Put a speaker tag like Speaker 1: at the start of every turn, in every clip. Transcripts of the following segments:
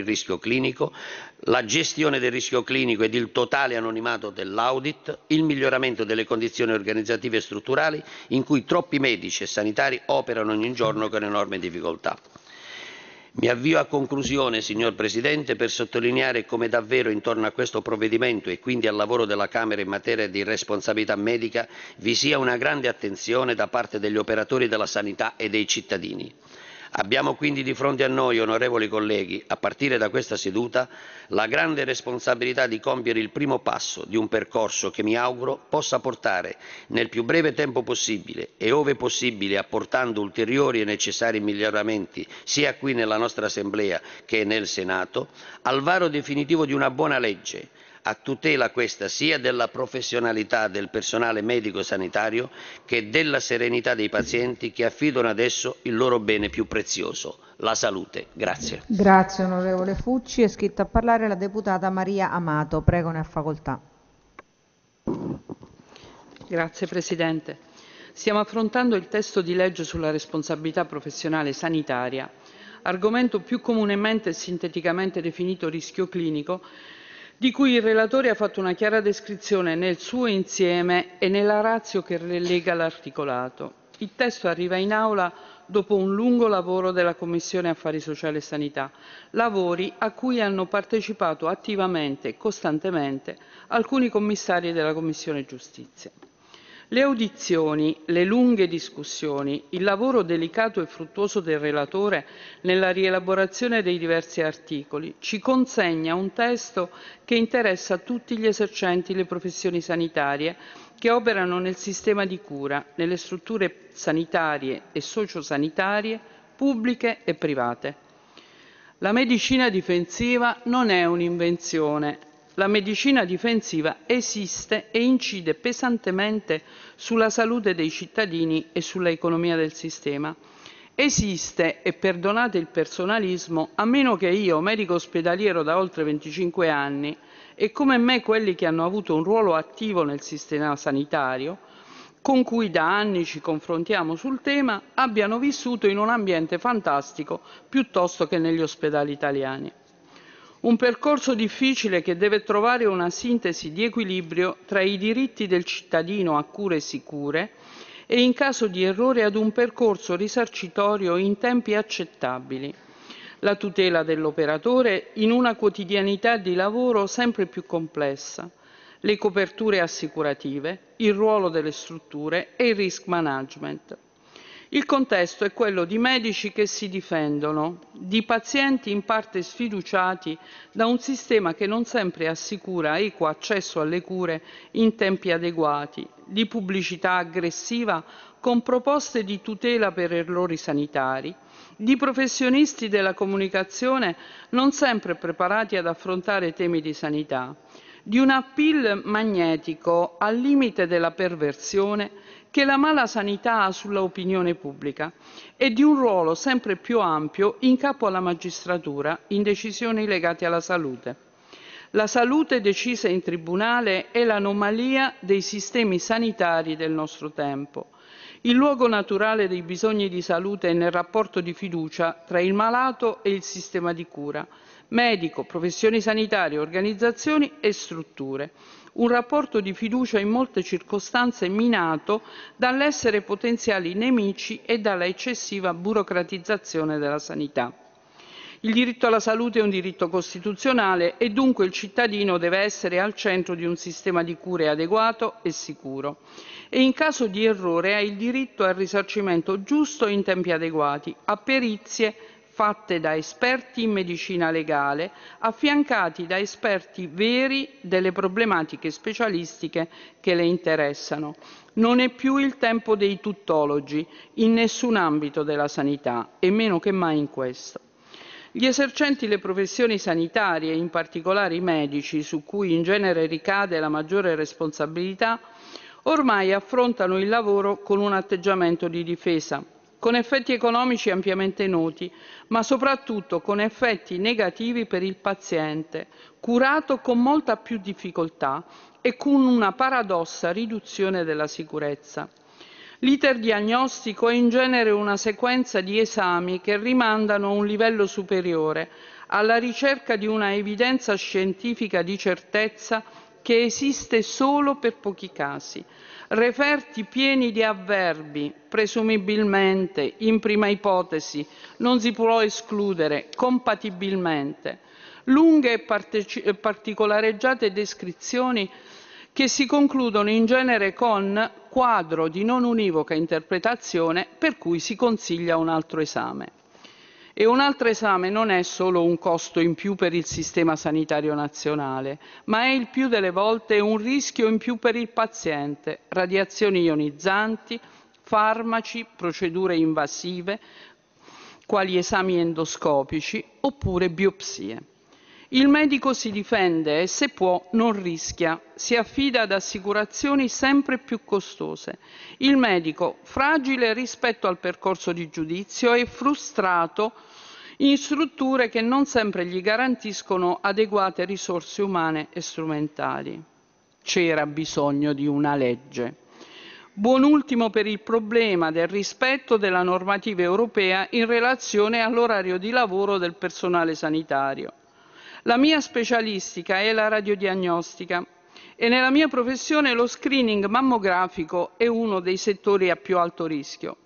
Speaker 1: il rischio clinico, la gestione del rischio clinico ed il totale anonimato dell'audit, il miglioramento delle condizioni organizzative e strutturali in cui troppi medici e sanitari operano ogni giorno con enorme difficoltà. Mi avvio a conclusione, signor Presidente, per sottolineare come davvero intorno a questo provvedimento e quindi al lavoro della Camera in materia di responsabilità medica vi sia una grande attenzione da parte degli operatori della sanità e dei cittadini. Abbiamo quindi di fronte a noi, onorevoli colleghi, a partire da questa seduta, la grande responsabilità di compiere il primo passo di un percorso che mi auguro possa portare nel più breve tempo possibile e ove possibile apportando ulteriori e necessari miglioramenti sia qui nella nostra Assemblea che nel Senato, al varo definitivo di una buona legge a tutela questa sia della professionalità del personale medico-sanitario che della serenità dei pazienti che affidano ad esso il loro bene più prezioso, la salute. Grazie.
Speaker 2: Grazie onorevole Fucci. È scritta a parlare la deputata Maria Amato. Prego, ne ha facoltà. Grazie Presidente. Stiamo affrontando il testo di legge sulla responsabilità professionale sanitaria, argomento più comunemente e sinteticamente definito rischio clinico, di cui il relatore ha fatto una chiara descrizione nel suo insieme e nella razio che relega l'articolato. Il testo arriva in aula dopo un lungo lavoro della Commissione Affari Sociali e Sanità, lavori a cui hanno partecipato attivamente e costantemente alcuni commissari della Commissione Giustizia. Le audizioni, le lunghe discussioni, il lavoro delicato e fruttuoso del relatore nella rielaborazione dei diversi articoli ci consegna un testo che interessa tutti gli esercenti le professioni sanitarie che operano nel sistema di cura, nelle strutture sanitarie e sociosanitarie, pubbliche e private. La medicina difensiva non è un'invenzione, la medicina difensiva esiste e incide pesantemente sulla salute dei cittadini e sull'economia del sistema. Esiste, e perdonate il personalismo, a meno che io, medico ospedaliero da oltre 25 anni, e come me quelli che hanno avuto un ruolo attivo nel sistema sanitario, con cui da anni ci confrontiamo sul tema, abbiano vissuto in un ambiente fantastico piuttosto che negli ospedali italiani. Un percorso difficile che deve trovare una sintesi di equilibrio tra i diritti del cittadino a cure sicure e, in caso di errore, ad un percorso risarcitorio in tempi accettabili. La tutela dell'operatore in una quotidianità di lavoro sempre più complessa, le coperture assicurative, il ruolo delle strutture e il risk management. Il contesto è quello di medici che si difendono, di pazienti in parte sfiduciati da un sistema che non sempre assicura equo accesso alle cure in tempi adeguati, di pubblicità aggressiva con proposte di tutela per errori sanitari, di professionisti della comunicazione non sempre preparati ad affrontare temi di sanità, di un appeal magnetico al limite della perversione che la mala sanità ha sull'opinione pubblica e di un ruolo sempre più ampio in capo alla magistratura in decisioni legate alla salute. La salute decisa in tribunale è l'anomalia dei sistemi sanitari del nostro tempo, il luogo naturale dei bisogni di salute è nel rapporto di fiducia tra il malato e il sistema di cura, medico, professioni sanitarie, organizzazioni e strutture. Un rapporto di fiducia in molte circostanze minato dall'essere potenziali nemici e dalla eccessiva burocratizzazione della sanità. Il diritto alla salute è un diritto costituzionale e dunque il cittadino deve essere al centro di un sistema di cure adeguato e sicuro e in caso di errore ha il diritto al risarcimento giusto in tempi adeguati, a perizie fatte da esperti in medicina legale, affiancati da esperti veri delle problematiche specialistiche che le interessano. Non è più il tempo dei tuttologi in nessun ambito della sanità e meno che mai in questo. Gli esercenti le professioni sanitarie, in particolare i medici, su cui in genere ricade la maggiore responsabilità, ormai affrontano il lavoro con un atteggiamento di difesa, con effetti economici ampiamente noti, ma soprattutto con effetti negativi per il paziente, curato con molta più difficoltà e con una paradossa riduzione della sicurezza. L'iter diagnostico è in genere una sequenza di esami che rimandano a un livello superiore, alla ricerca di una evidenza scientifica di certezza che esiste solo per pochi casi, referti pieni di avverbi, presumibilmente, in prima ipotesi, non si può escludere, compatibilmente, lunghe e parte- particolareggiate descrizioni che si concludono in genere con quadro di non univoca interpretazione per cui si consiglia un altro esame. E un altro esame non è solo un costo in più per il sistema sanitario nazionale, ma è il più delle volte un rischio in più per il paziente, radiazioni ionizzanti, farmaci, procedure invasive, quali esami endoscopici oppure biopsie. Il medico si difende e se può non rischia, si affida ad assicurazioni sempre più costose. Il medico, fragile rispetto al percorso di giudizio, è frustrato in strutture che non sempre gli garantiscono adeguate risorse umane e strumentali. C'era bisogno di una legge. Buon ultimo per il problema del rispetto della normativa europea in relazione all'orario di lavoro del personale sanitario. La mia specialistica è la radiodiagnostica e nella mia professione lo screening mammografico è uno dei settori a più alto rischio.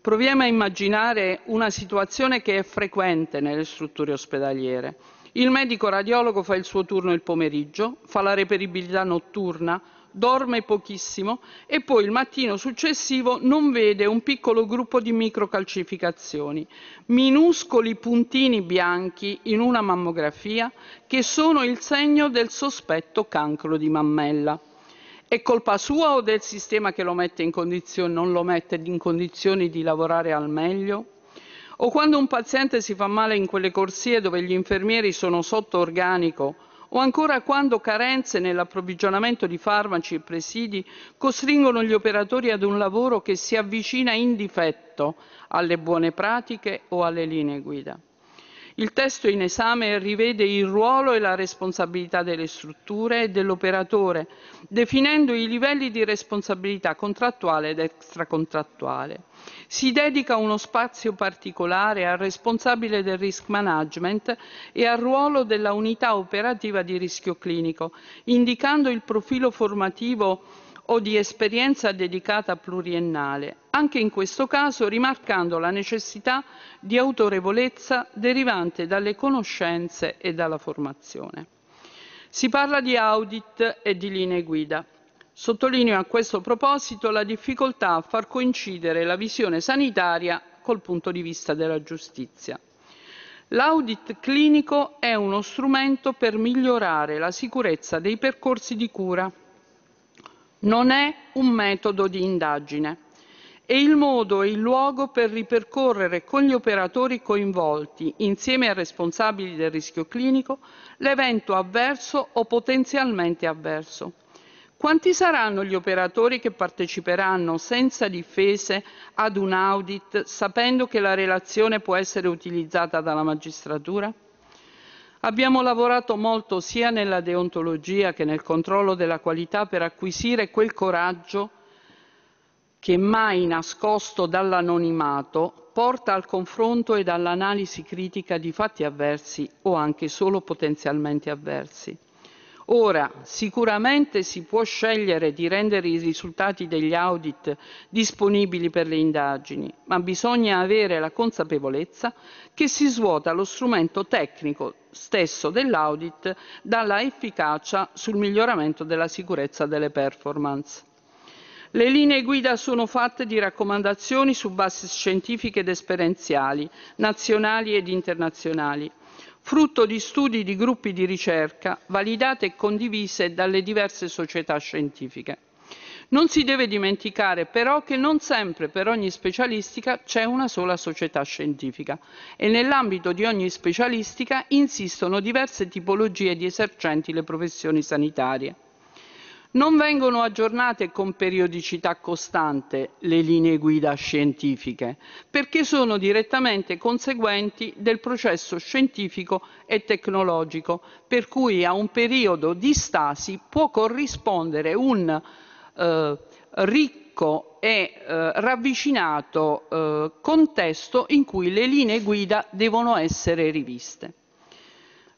Speaker 2: Proviamo a immaginare una situazione che è frequente nelle strutture ospedaliere. Il medico radiologo fa il suo turno il pomeriggio, fa la reperibilità notturna, dorme pochissimo e poi il mattino successivo non vede un piccolo gruppo di microcalcificazioni, minuscoli puntini bianchi in una mammografia che sono il segno del sospetto cancro di mammella. È colpa sua o del sistema che lo non lo mette in condizioni di lavorare al meglio? O quando un paziente si fa male in quelle corsie dove gli infermieri sono sotto organico o ancora quando carenze nell'approvvigionamento di farmaci e presidi costringono gli operatori ad un lavoro che si avvicina in difetto alle buone pratiche o alle linee guida. Il testo in esame rivede il ruolo e la responsabilità delle strutture e dell'operatore, definendo i livelli di responsabilità contrattuale ed extracontrattuale. Si dedica uno spazio particolare al responsabile del risk management e al ruolo della unità operativa di rischio clinico, indicando il profilo formativo o di esperienza dedicata pluriennale anche in questo caso rimarcando la necessità di autorevolezza derivante dalle conoscenze e dalla formazione. Si parla di audit e di linee guida. Sottolineo a questo proposito la difficoltà a far coincidere la visione sanitaria col punto di vista della giustizia. L'audit clinico è uno strumento per migliorare la sicurezza dei percorsi di cura. Non è un metodo di indagine e il modo e il luogo per ripercorrere con gli operatori coinvolti, insieme ai responsabili del rischio clinico, l'evento avverso o potenzialmente avverso. Quanti saranno gli operatori che parteciperanno senza difese ad un audit sapendo che la relazione può essere utilizzata dalla magistratura? Abbiamo lavorato molto sia nella deontologia che nel controllo della qualità per acquisire quel coraggio che mai nascosto dall'anonimato porta al confronto ed all'analisi critica di fatti avversi o anche solo potenzialmente avversi. Ora, sicuramente si può scegliere di rendere i risultati degli audit disponibili per le indagini, ma bisogna avere la consapevolezza che si svuota lo strumento tecnico stesso dell'audit dalla efficacia sul miglioramento della sicurezza delle performance. Le linee guida sono fatte di raccomandazioni su basi scientifiche ed esperienziali, nazionali ed internazionali, frutto di studi di gruppi di ricerca validate e condivise dalle diverse società scientifiche. Non si deve dimenticare però che non sempre per ogni specialistica c'è una sola società scientifica e nell'ambito di ogni specialistica insistono diverse tipologie di esercenti le professioni sanitarie. Non vengono aggiornate con periodicità costante le linee guida scientifiche, perché sono direttamente conseguenti del processo scientifico e tecnologico, per cui a un periodo di stasi può corrispondere un eh, ricco e eh, ravvicinato eh, contesto in cui le linee guida devono essere riviste.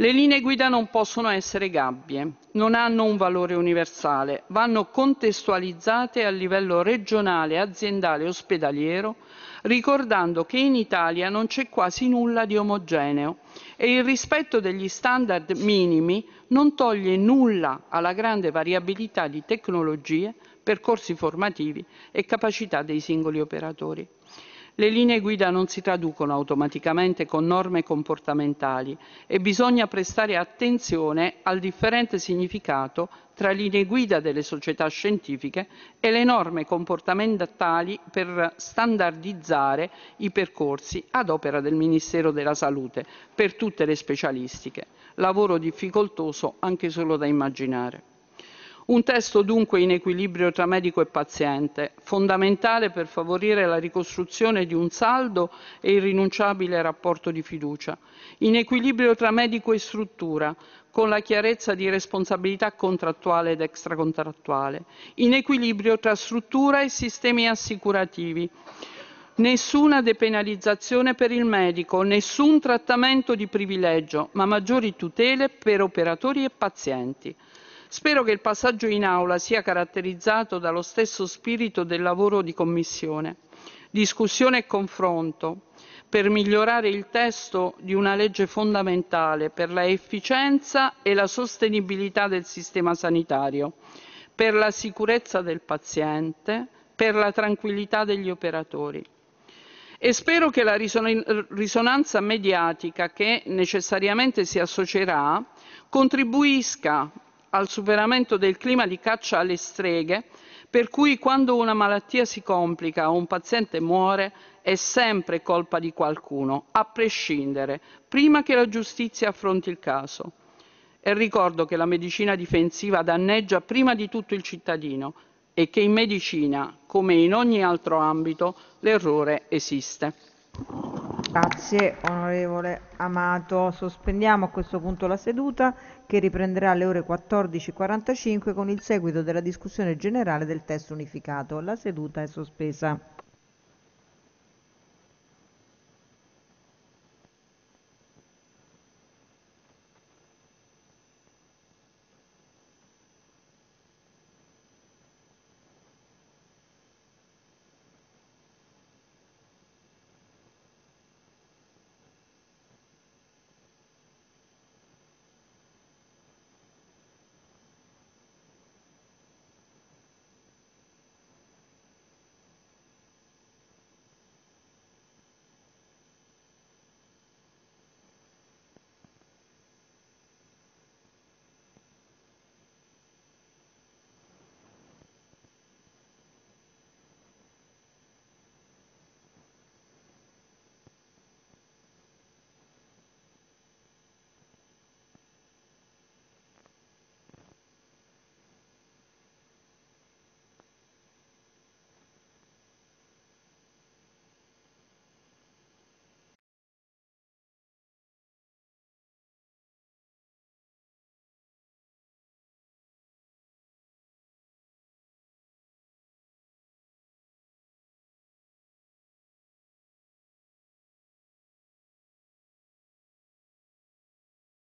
Speaker 2: Le linee guida non possono essere gabbie, non hanno un valore universale, vanno contestualizzate a livello regionale, aziendale e ospedaliero, ricordando che in Italia non c'è quasi nulla di omogeneo e il rispetto degli standard minimi non toglie nulla alla grande variabilità di tecnologie, percorsi formativi e capacità dei singoli operatori. Le linee guida non si traducono automaticamente con norme comportamentali e bisogna prestare attenzione al differente significato tra linee guida delle società scientifiche e le norme comportamentali per standardizzare i percorsi ad opera del Ministero della Salute per tutte le specialistiche, lavoro difficoltoso anche solo da immaginare. Un testo dunque in equilibrio tra medico e paziente, fondamentale per favorire la ricostruzione di un saldo e irrinunciabile rapporto di fiducia. In equilibrio tra medico e struttura, con la chiarezza di responsabilità contrattuale ed extracontrattuale. In equilibrio tra struttura e sistemi assicurativi. Nessuna depenalizzazione per il medico, nessun trattamento di privilegio, ma maggiori tutele per operatori e pazienti. Spero che il passaggio in aula sia caratterizzato dallo stesso spirito del lavoro di commissione, discussione e confronto per migliorare il testo di una legge fondamentale per la efficienza e la sostenibilità del sistema sanitario, per la sicurezza del paziente, per la tranquillità degli operatori e spero che la risonanza mediatica che necessariamente si associerà contribuisca al superamento del clima di caccia alle streghe, per cui quando una malattia si complica o un paziente muore è sempre colpa di qualcuno, a prescindere, prima che la giustizia affronti il caso. E ricordo che la medicina difensiva danneggia prima di tutto il cittadino e che in medicina, come in ogni altro ambito, l'errore esiste. Grazie onorevole Amato. Sospendiamo a questo punto la seduta che riprenderà alle ore 14.45 con il seguito della discussione generale del testo unificato. La seduta è sospesa.